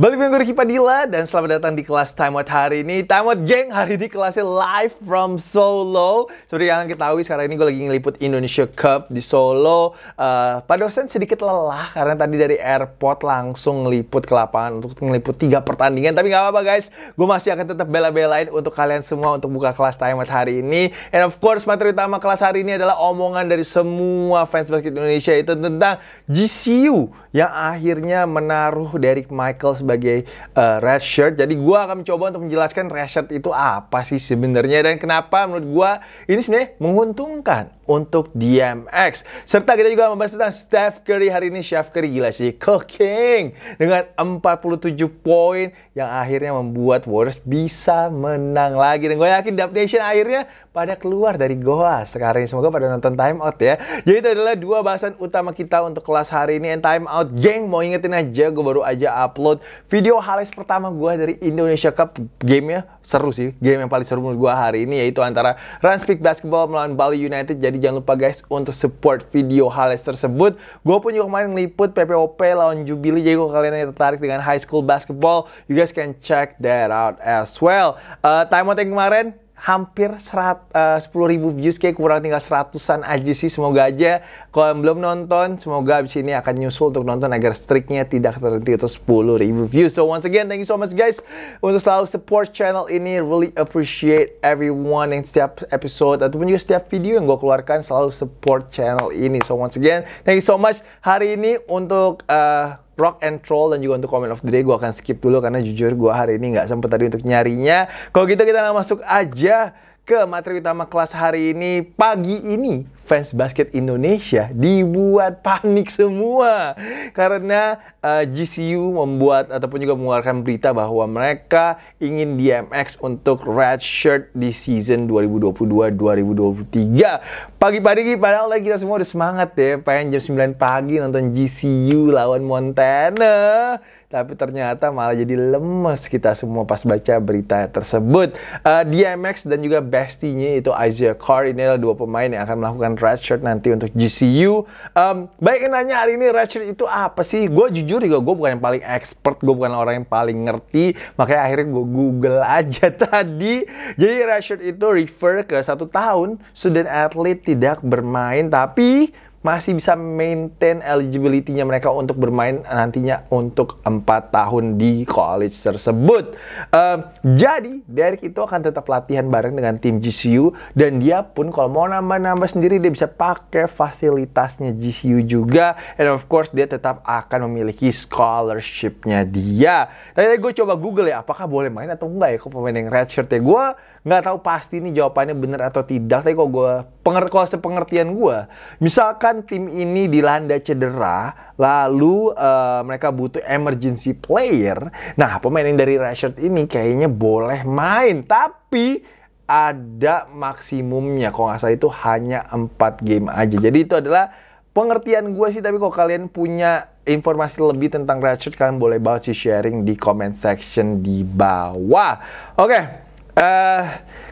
Balik dengan gue dan selamat datang di kelas Time Out hari ini. Time Out geng, hari ini kelasnya live from Solo. Seperti yang kita tahu, sekarang ini gue lagi ngeliput Indonesia Cup di Solo. Uh, Pak dosen sedikit lelah karena tadi dari airport langsung ngeliput ke lapangan untuk ngeliput tiga pertandingan. Tapi nggak apa-apa guys, gue masih akan tetap bela-belain untuk kalian semua untuk buka kelas Time Out hari ini. And of course materi utama kelas hari ini adalah omongan dari semua fans basket Indonesia itu tentang GCU yang akhirnya menaruh Derek Michaels sebagai uh, red shirt. Jadi gue akan mencoba untuk menjelaskan red shirt itu apa sih sebenarnya dan kenapa menurut gue ini sebenarnya menguntungkan untuk DMX. Serta kita juga membahas tentang Steph Curry hari ini. Chef Curry gila sih, cooking dengan 47 poin yang akhirnya membuat Warriors bisa menang lagi. Dan gue yakin Dub Nation akhirnya pada keluar dari goa sekarang. Semoga pada nonton time out ya. Jadi itu adalah dua bahasan utama kita untuk kelas hari ini. And time out, geng mau ingetin aja gue baru aja upload Video halis pertama gue dari Indonesia Cup gamenya seru sih. Game yang paling seru menurut gue hari ini yaitu antara Speak Basketball melawan Bali United. Jadi jangan lupa guys untuk support video halis tersebut. Gue pun juga kemarin ngeliput PPOP lawan Jubilee. Jadi kalau kalian yang tertarik dengan high school basketball, you guys can check that out as well. Uh, time out yang kemarin hampir serat, eh, uh, 10.000 ribu views kayak kurang tinggal seratusan aja sih semoga aja kalau yang belum nonton semoga abis ini akan nyusul untuk nonton agar streaknya tidak terhenti atau 10 ribu views so once again thank you so much guys untuk selalu support channel ini really appreciate everyone yang setiap episode ataupun juga setiap video yang gue keluarkan selalu support channel ini so once again thank you so much hari ini untuk uh, rock and troll dan juga untuk comment of the day gue akan skip dulu karena jujur gue hari ini nggak sempet tadi untuk nyarinya. Kalau gitu kita langsung masuk aja ke materi utama kelas hari ini. Pagi ini fans basket Indonesia dibuat panik semua karena uh, eh, GCU membuat ataupun juga mengeluarkan berita bahwa mereka ingin DMX untuk red shirt di season 2022-2023. Pagi-pagi padahal kita semua udah semangat ya pengen jam 9 pagi nonton GCU lawan Montana tapi ternyata malah jadi lemes kita semua pas baca berita tersebut. Uh, eh, DMX dan juga bestinya itu Isaiah Carr ini adalah dua pemain yang akan melakukan redshirt nanti untuk GCU. Um, baik yang nanya hari ini redshirt itu apa sih? Gue jujur juga gue bukan yang paling expert, gue bukan orang yang paling ngerti, makanya akhirnya gue google aja tadi. Jadi redshirt itu refer ke satu tahun student athlete tidak bermain tapi masih bisa maintain eligibility-nya mereka untuk bermain nantinya untuk empat tahun di college tersebut. Uh, jadi, Derek itu akan tetap latihan bareng dengan tim GCU dan dia pun kalau mau nambah-nambah sendiri dia bisa pakai fasilitasnya GCU juga and of course dia tetap akan memiliki scholarship-nya dia. Tadi gue coba Google ya, apakah boleh main atau enggak ya kok pemain yang redshirt ya. Gue nggak tahu pasti ini jawabannya benar atau tidak tapi kok gue penger kalau sepengertian gue misalkan tim ini dilanda cedera lalu uh, mereka butuh emergency player nah pemain yang dari Rashford ini kayaknya boleh main tapi ada maksimumnya kalau nggak salah itu hanya 4 game aja jadi itu adalah pengertian gue sih tapi kalau kalian punya informasi lebih tentang Rashford kalian boleh banget sih sharing di comment section di bawah oke okay uh, eh,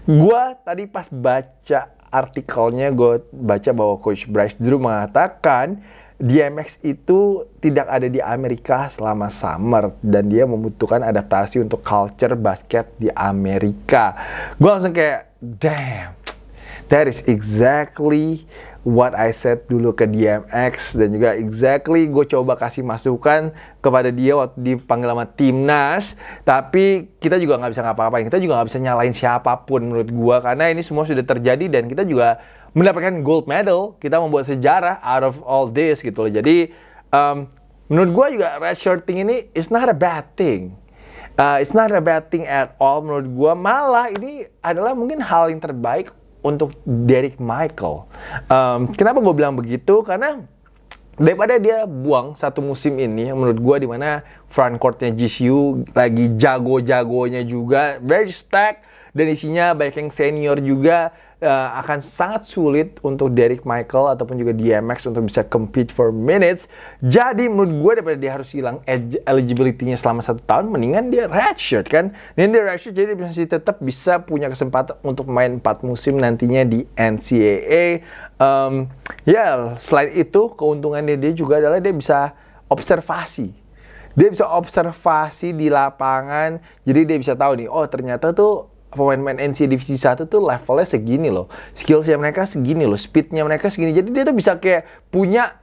gue tadi pas baca artikelnya, gue baca bahwa Coach Bryce Drew mengatakan DMX itu tidak ada di Amerika selama summer dan dia membutuhkan adaptasi untuk culture basket di Amerika. Gue langsung kayak, damn, that is exactly what I said dulu ke DMX dan juga exactly gue coba kasih masukan kepada dia waktu dipanggil sama timnas tapi kita juga nggak bisa ngapa-ngapain kita juga nggak bisa nyalain siapapun menurut gue karena ini semua sudah terjadi dan kita juga mendapatkan gold medal kita membuat sejarah out of all this gitu loh jadi um, menurut gue juga red shirting ini is not a bad thing uh, it's not a bad thing at all menurut gue malah ini adalah mungkin hal yang terbaik untuk Derek Michael. Um, kenapa gue bilang begitu? Karena daripada dia buang satu musim ini menurut gue dimana front courtnya GCU lagi jago-jagonya juga very stack dan isinya banyak yang senior juga uh, akan sangat sulit untuk Derek Michael ataupun juga DMX untuk bisa compete for minutes. Jadi menurut gue daripada dia harus hilang eligibility-nya selama satu tahun, mendingan dia redshirt kan. Dan dia redshirt jadi dia masih tetap bisa punya kesempatan untuk main empat musim nantinya di NCAA. Um, ya, yeah, selain itu keuntungannya dia juga adalah dia bisa observasi dia bisa observasi di lapangan jadi dia bisa tahu nih oh ternyata tuh pemain-pemain NC Divisi 1 tuh levelnya segini loh. Skillsnya mereka segini loh, speednya mereka segini. Jadi dia tuh bisa kayak punya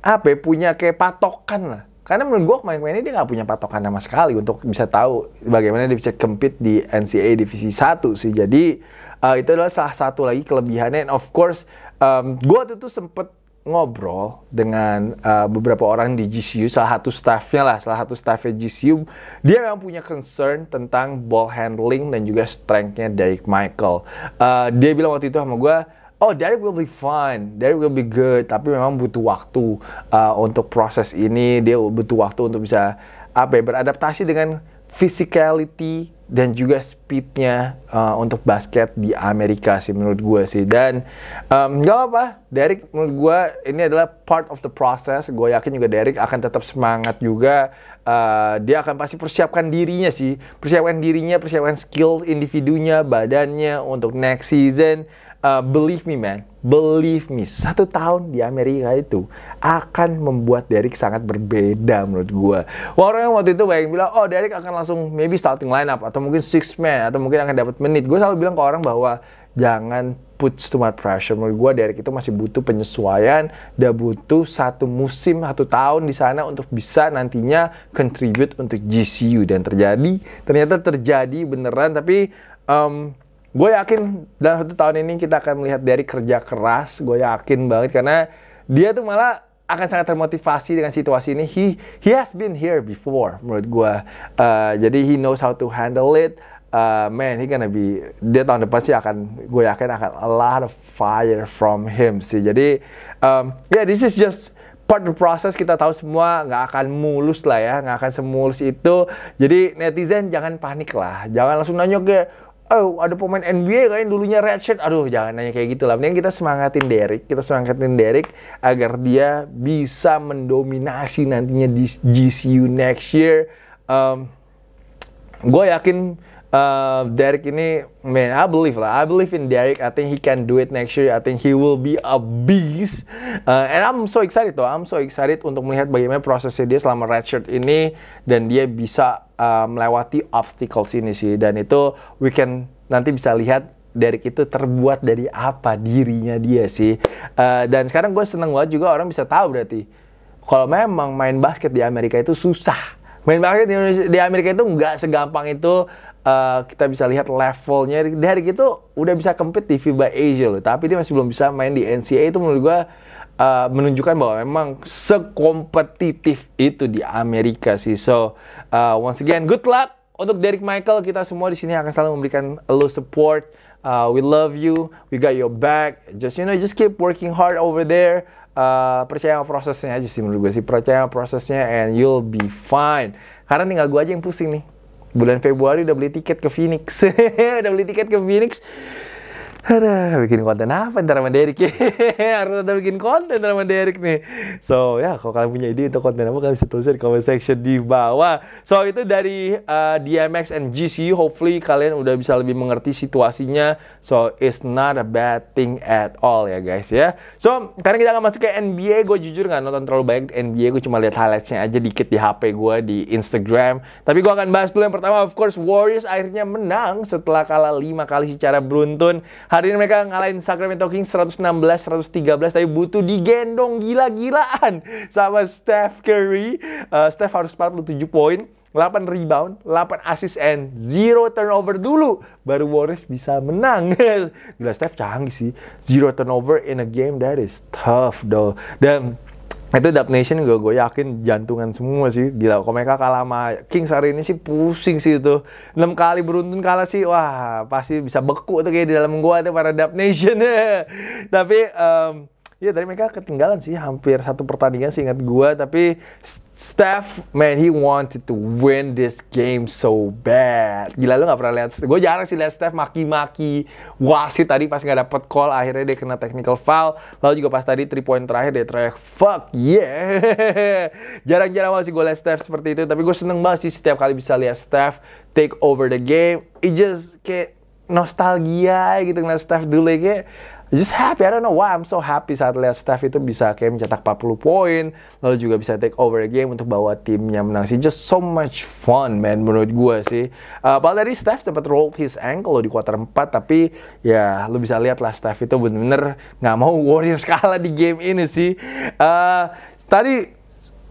apa ya, punya kayak patokan lah. Karena menurut gue pemain-pemain ini dia gak punya patokan sama sekali untuk bisa tahu bagaimana dia bisa compete di NCAA Divisi 1 sih. Jadi uh, itu adalah salah satu lagi kelebihannya. And of course, um, gue tuh, tuh sempet ngobrol dengan uh, beberapa orang di GCU, salah satu staffnya lah, salah satu staffnya GCU, dia memang punya concern tentang ball handling dan juga strengthnya Derek Michael. Uh, dia bilang waktu itu sama gue, oh Derek will be fine, Derek will be good, tapi memang butuh waktu uh, untuk proses ini, dia butuh waktu untuk bisa apa ya, beradaptasi dengan physicality dan juga speednya uh, untuk basket di Amerika sih menurut gue sih dan um, gak apa Derek menurut gue ini adalah part of the process gue yakin juga Derek akan tetap semangat juga uh, dia akan pasti persiapkan dirinya sih persiapkan dirinya persiapkan skill individunya badannya untuk next season uh, believe me man, believe me, satu tahun di Amerika itu akan membuat Derek sangat berbeda menurut gue. Orang yang waktu itu banyak bilang, oh Derek akan langsung maybe starting lineup atau mungkin six man atau mungkin akan dapat menit. Gue selalu bilang ke orang bahwa jangan put too much pressure. Menurut gue Derek itu masih butuh penyesuaian, dia butuh satu musim, satu tahun di sana untuk bisa nantinya contribute untuk GCU dan terjadi ternyata terjadi beneran tapi um, Gue yakin dalam satu tahun ini kita akan melihat dari kerja keras. Gue yakin banget karena dia tuh malah akan sangat termotivasi dengan situasi ini. He he has been here before menurut gue. Uh, jadi he knows how to handle it. Uh, man, he gonna be dia tahun depan sih akan gue yakin akan a lot of fire from him sih. Jadi um, yeah this is just part of the process kita tahu semua nggak akan mulus lah ya nggak akan semulus itu jadi netizen jangan panik lah jangan langsung nanya ke oh ada pemain NBA kan dulunya redshirt aduh jangan nanya kayak gitu lah mending kita semangatin Derek kita semangatin Derek agar dia bisa mendominasi nantinya di GCU next year um, gue yakin uh, Derek ini man I believe lah I believe in Derek I think he can do it next year I think he will be a beast uh, and I'm so excited though I'm so excited untuk melihat bagaimana prosesnya dia selama redshirt ini dan dia bisa Uh, melewati obstacles ini sih dan itu we can nanti bisa lihat dari itu terbuat dari apa dirinya dia sih uh, dan sekarang gue seneng banget juga orang bisa tahu berarti kalau memang main basket di Amerika itu susah main basket di, Indonesia, di Amerika itu nggak segampang itu uh, kita bisa lihat levelnya dari itu udah bisa compete di FIBA Asia loh tapi dia masih belum bisa main di NCAA itu menurut gue uh, menunjukkan bahwa memang sekompetitif itu di Amerika sih. So uh, once again, good luck untuk Derek Michael. Kita semua di sini akan selalu memberikan lo support. Uh, we love you. We got your back. Just you know, just keep working hard over there. Uh, percaya sama prosesnya aja sih menurut gue sih. Percaya sama prosesnya and you'll be fine. Karena tinggal gue aja yang pusing nih. Bulan Februari udah beli tiket ke Phoenix. udah beli tiket ke Phoenix. Ada bikin konten apa ntar sama Derek ya? Harus ada bikin konten ntar sama Derek nih. So, ya kalau kalian punya ide untuk konten apa, kalian bisa tulis di comment section di bawah. So, itu dari uh, eh, DMX and GC. Hopefully kalian udah bisa lebih mengerti situasinya. So, it's not a bad thing at all ya guys ya. So, karena kita akan masuk ke NBA. Gue jujur nggak nonton terlalu banyak NBA. Gue cuma lihat highlightsnya aja dikit di HP gue, di Instagram. Tapi gue akan bahas dulu yang pertama. Of course, Warriors akhirnya menang setelah kalah lima kali secara beruntun. Hari ini mereka ngalahin Sacramento Kings 116-113 tapi butuh digendong gila-gilaan sama Steph Curry. Uh, Steph harus 47 poin. 8 rebound, 8 assist, and 0 turnover dulu. Baru Warriors bisa menang. Gila, Steph canggih sih. 0 turnover in a game that is tough, though. Dan Nah, itu Dub Nation gue gue yakin jantungan semua sih gila kalau mereka kalah sama Kings hari ini sih pusing sih itu 6 kali beruntun kalah sih wah pasti bisa beku tuh kayak di dalam gue tuh para Dub Nation tapi um, Iya dari mereka ketinggalan sih hampir satu pertandingan sih ingat gue tapi Steph man he wanted to win this game so bad. Gila lu gak pernah lihat. Gue jarang sih lihat Steph maki-maki wasit tadi pas nggak dapet call akhirnya dia kena technical foul. Lalu juga pas tadi three point terakhir dia teriak fuck yeah. Jarang-jarang sih gue lihat Steph seperti itu tapi gue seneng banget sih setiap kali bisa lihat Steph take over the game. It just kayak nostalgia gitu ngeliat Steph dulu kayak just happy. I don't know why I'm so happy saat lihat Steph itu bisa kayak mencetak 40 poin, lalu juga bisa take over game untuk bawa timnya menang sih. Just so much fun, man, menurut gue sih. Uh, padahal dari Steph sempat rolled his ankle loh di quarter 4, tapi ya lu bisa lihat lah Steph itu bener-bener gak mau Warriors kalah di game ini sih. Uh, tadi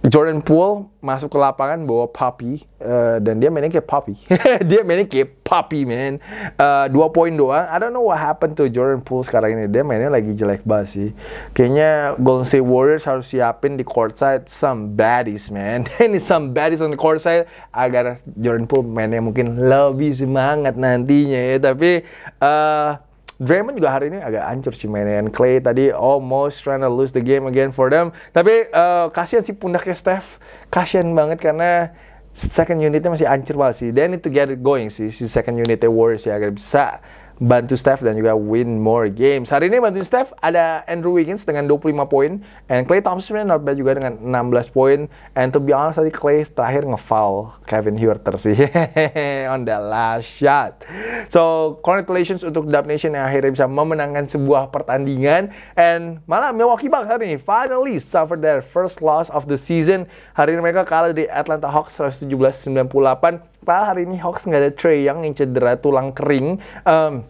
Jordan Poole masuk ke lapangan bawa Papi uh, eh, dan dia mainnya kayak Papi. dia mainnya kayak Papi, man. Uh, dua poin doang. I don't know what happened to Jordan Poole sekarang ini. Dia mainnya lagi jelek banget sih. Kayaknya Golden State Warriors harus siapin di courtside some baddies, man. Ini some baddies on the courtside agar Jordan Poole mainnya mungkin lebih semangat nantinya ya. Tapi uh, Draymond juga hari ini agak ancur sih mainnya. Clay tadi almost trying to lose the game again for them. Tapi uh, kasihan sih pundaknya Steph. Kasihan banget karena second unitnya masih ancur banget sih. They need to get it going sih si second unitnya Warriors ya agar bisa bantu Steph dan juga win more games. Hari ini bantu Steph ada Andrew Wiggins dengan 25 poin and Clay Thompson not bad juga dengan 16 poin and to be honest tadi Clay terakhir ngefoul Kevin Huerter sih on the last shot. So congratulations untuk Dub Nation yang akhirnya bisa memenangkan sebuah pertandingan and malah Milwaukee Bucks hari ini finally suffered their first loss of the season. Hari ini mereka kalah di Atlanta Hawks 117-98 Pak, hari ini hoax nggak ada Trey yang cedera tulang kering. Um,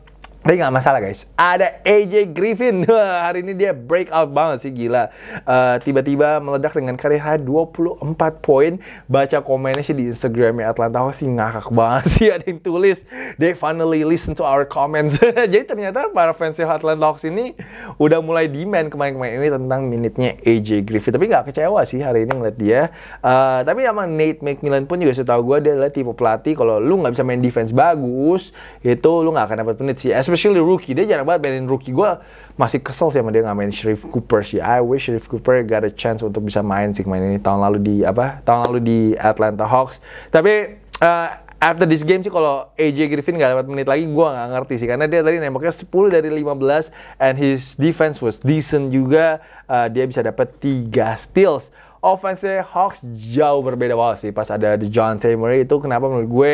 tapi nggak masalah guys. Ada AJ Griffin. Hari ini dia breakout banget sih gila. Eh, tiba-tiba uh, meledak dengan karir 24 poin. Baca komennya sih di Instagramnya Atlanta Hawks sih ngakak banget sih ada yang tulis they finally listen to our comments. Jadi ternyata para fans ya, Atlanta Hawks ini udah mulai demand kemarin-kemarin ini tentang minitnya AJ Griffin. Tapi nggak kecewa sih hari ini ngeliat dia. Uh, tapi emang Nate McMillan pun juga setahu gue dia adalah tipe pelatih kalau lu nggak bisa main defense bagus itu lu nggak akan dapat menit sih. Especially especially rookie dia jarang banget mainin rookie gue masih kesel sih sama dia nggak main Sheriff Cooper sih I wish Sheriff Cooper got a chance untuk bisa main sih main ini tahun lalu di apa tahun lalu di Atlanta Hawks tapi uh, after this game sih kalau AJ Griffin nggak dapat menit lagi gue nggak ngerti sih karena dia tadi nembaknya 10 dari 15 and his defense was decent juga uh, dia bisa dapat 3 steals offense Hawks jauh berbeda banget sih pas ada the John Murray itu kenapa menurut gue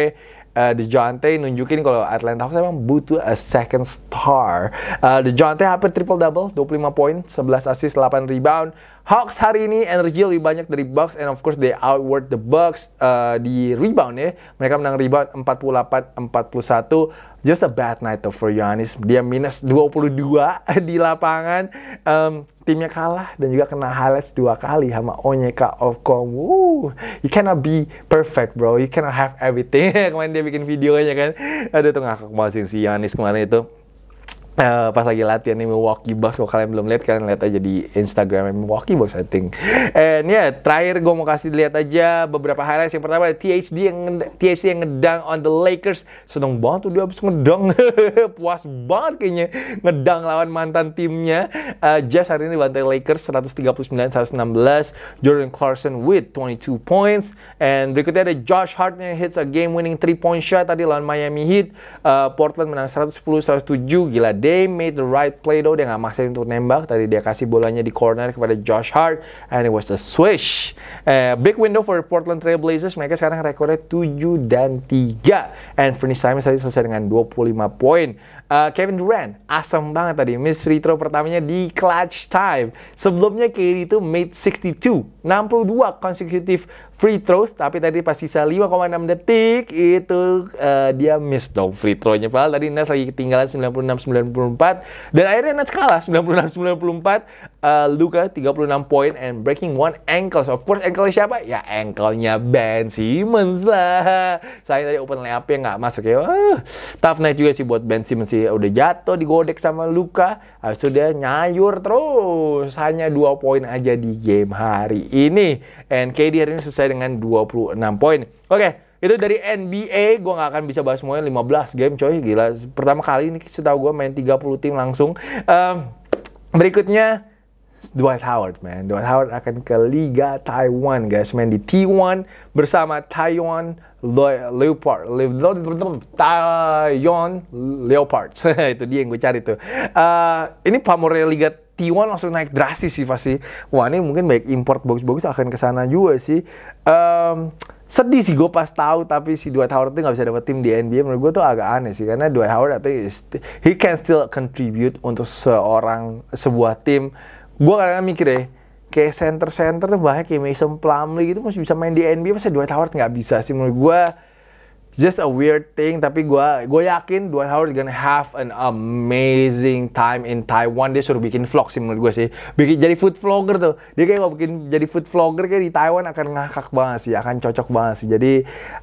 uh, DeJounte nunjukin kalau Atlanta Hawks memang butuh a second star. Uh, DeJounte hampir triple double, 25 poin, 11 assist, 8 rebound, Hawks hari ini energi lebih banyak dari Bucks and of course they outward the Bucks uh, di rebound ya. Mereka menang rebound 48-41. Just a bad night though for Giannis. Dia minus 22 di lapangan. Um, timnya kalah dan juga kena highlights dua kali sama Onyeka of Woo. You cannot be perfect bro. You cannot have everything. kemarin dia bikin videonya kan. Ada tuh ngakak banget si Giannis kemarin itu uh, pas lagi latihan di Milwaukee Bucks kalau kalian belum lihat kalian lihat aja di Instagram Milwaukee Bucks I think and yeah terakhir gue mau kasih lihat aja beberapa highlights yang pertama ada THD yang THD yang ngedang on the Lakers seneng banget tuh dia habis ngedang puas banget kayaknya ngedang lawan mantan timnya uh, Jazz hari ini bantai Lakers 139-116 Jordan Clarkson with 22 points and berikutnya ada Josh Hart yang hits a game winning 3 point shot tadi lawan Miami Heat uh, Portland menang 110-107 gila they made the right play though. Dia nggak maksain untuk nembak. Tadi dia kasih bolanya di corner kepada Josh Hart. And it was a swish. Uh, big window for Portland Trail Blazers. Mereka sekarang rekornya 7 dan 3. And finish time tadi selesai dengan 25 poin. Uh, Kevin Durant asam banget tadi. Miss free throw pertamanya di clutch time. Sebelumnya KD itu made 62, 62 consecutive free throws. Tapi tadi pas sisa 5,6 detik itu uh, dia miss dong free throw-nya. Padahal tadi Nets lagi ketinggalan 96 94 dan akhirnya Nets kalah 96-94 uh, eh, Luka 36 poin and breaking one ankles of course ankle siapa ya ankle-nya Ben Simmons lah saya tadi open layup yang nggak masuk ya uh, tough night juga sih buat Ben Simmons sih udah jatuh digodek sama Luka habis itu dia nyayur terus hanya dua poin aja di game hari ini and KD hari ini selesai dengan 26 poin oke okay. Itu dari NBA, gue nggak akan bisa bahas semuanya 15 game coy, gila. Pertama kali ini setahu gue main 30 tim langsung. Um, berikutnya Dwight Howard, man. Dwight Howard akan ke Liga Taiwan, guys. Main di T1 bersama Taiwan Leopard. Taiwan Leopards. itu dia yang gue cari tuh. Uh, ini pamornya Liga T1 langsung naik drastis sih pasti. Wah ini mungkin baik import bagus-bagus akan ke sana juga sih. Um, sedih sih gue pas tahu tapi si Dwight Howard itu nggak bisa dapet tim di NBA menurut gue tuh agak aneh sih karena Dwight Howard itu he can still contribute untuk seorang sebuah tim. Gue kadang-kadang mikir ya kayak center-center tuh bahaya kayak Mason Plumlee gitu masih bisa main di NBA masa Dwight Howard nggak bisa sih menurut gue just a weird thing tapi gue gue yakin Dwight Howard gonna have an amazing time in Taiwan dia suruh bikin vlog sih menurut gue sih bikin jadi food vlogger tuh dia kayak gak bikin jadi food vlogger kayak di Taiwan akan ngakak banget sih akan cocok banget sih jadi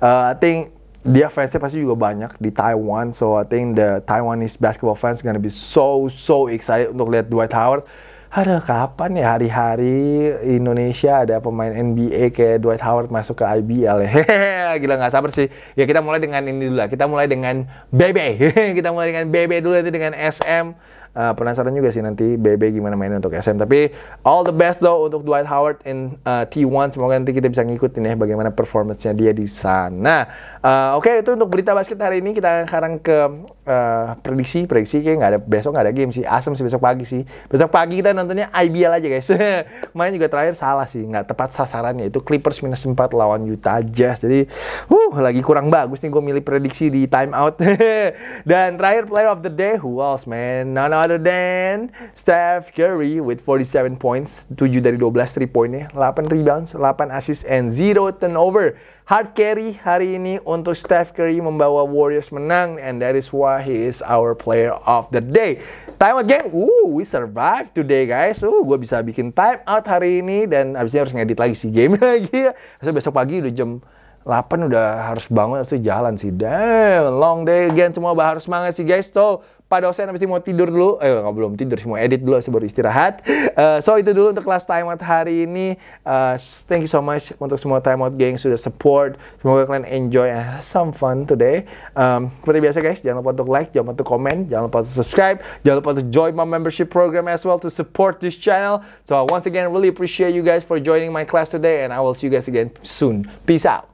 uh, I think dia fansnya pasti juga banyak di Taiwan so I think the Taiwanese basketball fans gonna be so so excited untuk lihat Dwight Howard ada kapan ya hari-hari Indonesia ada pemain NBA kayak Dwight Howard masuk ke IBL ya. Hehehe, gila nggak sabar sih. Ya kita mulai dengan ini dulu lah. Kita mulai dengan BB. kita mulai dengan BB dulu nanti dengan SM. Uh, eh, penasaran juga sih nanti BB gimana mainnya untuk SM. Tapi all the best though untuk Dwight Howard in uh, eh, T1. Semoga nanti kita bisa ngikutin ya bagaimana performancenya dia di sana. Uh, Oke, okay, itu untuk berita basket hari ini. Kita sekarang ke uh, prediksi prediksi kayak nggak ada besok nggak ada game sih asem sih besok pagi sih besok pagi kita nontonnya IBL aja guys main juga terakhir salah sih nggak tepat sasarannya itu Clippers minus 4 lawan Utah Jazz jadi uh lagi kurang bagus nih gue milih prediksi di time out dan terakhir player of the day who else man none other than Steph Curry with 47 points 7 dari 12 3 pointnya 8 rebounds 8 assist and 0 turnover hard carry hari ini untuk Steph Curry membawa Warriors menang and that is why he is our player of the day. Time out game. Ooh, we survive today guys. Uh, gue bisa bikin time out hari ini dan abisnya harus ngedit lagi si game lagi ya. besok pagi udah jam 8 udah harus bangun harus jalan sih. Damn, long day again semua harus semangat sih guys. So, Pak dosen mesti mau tidur dulu. Eh nggak belum tidur sih mau edit dulu sebelum istirahat. Uh, so itu dulu untuk kelas timeout hari ini. Uh, thank you so much untuk semua timeout geng sudah support. Semoga kalian enjoy and have some fun today. Um, seperti biasa guys, jangan lupa untuk like, jangan lupa untuk komen, jangan lupa untuk subscribe, jangan lupa untuk join my membership program as well to support this channel. So once again, really appreciate you guys for joining my class today, and I will see you guys again soon. Peace out.